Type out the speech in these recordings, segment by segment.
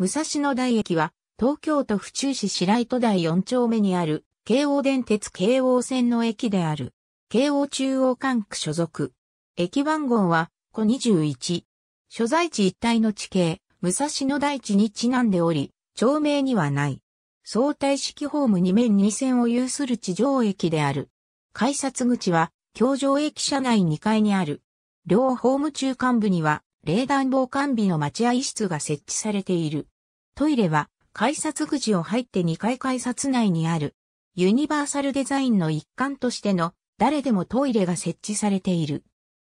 武蔵野台駅は、東京都府中市白糸台4丁目にある、京王電鉄京王線の駅である、京王中央管区所属。駅番号は、小21。所在地一帯の地形、武蔵野台地にちなんでおり、町名にはない。相対式ホーム2面2線を有する地上駅である。改札口は、京上駅舎内2階にある。両ホーム中間部には、冷暖房完備の待合室が設置されている。トイレは改札口を入って2階改札内にある。ユニバーサルデザインの一環としての誰でもトイレが設置されている。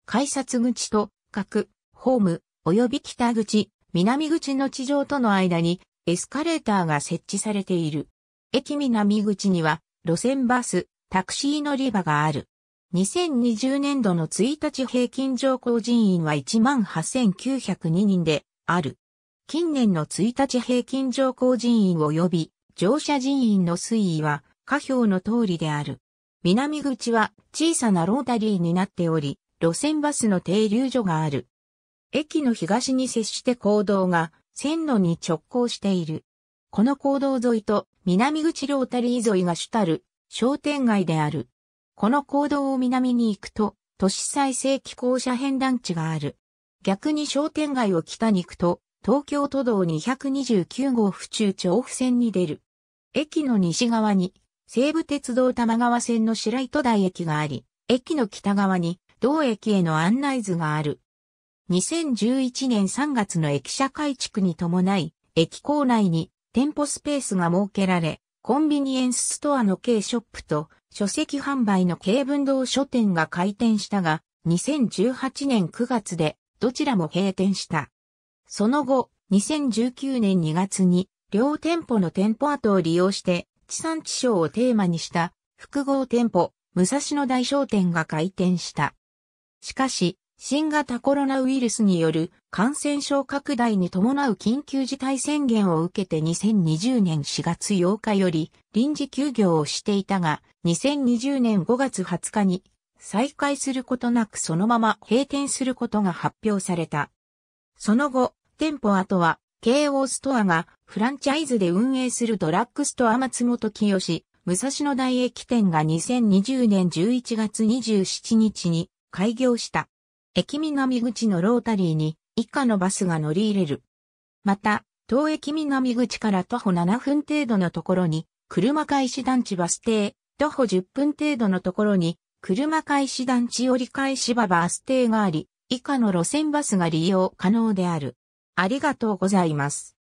改札口と各ホーム及び北口、南口の地上との間にエスカレーターが設置されている。駅南口には路線バス、タクシー乗り場がある。2020年度の1日平均上降人員は18,902人である。近年の1日平均上降人員及び乗車人員の推移は下表の通りである。南口は小さなロータリーになっており、路線バスの停留所がある。駅の東に接して行動が線路に直行している。この行動沿いと南口ロータリー沿いが主たる商店街である。この坑道を南に行くと、都市再生機構車変団地がある。逆に商店街を北に行くと、東京都道229号府中調布線に出る。駅の西側に、西武鉄道玉川線の白糸台駅があり、駅の北側に、同駅への案内図がある。2011年3月の駅舎改築に伴い、駅構内に店舗スペースが設けられ、コンビニエンスストアの軽ショップと書籍販売の軽文堂書店が開店したが、2018年9月でどちらも閉店した。その後、2019年2月に両店舗の店舗跡を利用して地産地消をテーマにした複合店舗武蔵野大商店が開店した。しかし、新型コロナウイルスによる感染症拡大に伴う緊急事態宣言を受けて2020年4月8日より臨時休業をしていたが、2020年5月20日に再開することなくそのまま閉店することが発表された。その後、店舗後は京王ストアがフランチャイズで運営するドラッグストア松本清、武蔵野大駅店が2020年11月27日に開業した。駅南口のロータリーに以下のバスが乗り入れる。また、東駅南口から徒歩7分程度のところに、車開始団地バス停、徒歩10分程度のところに、車開始団地折り返し場バス停があり、以下の路線バスが利用可能である。ありがとうございます。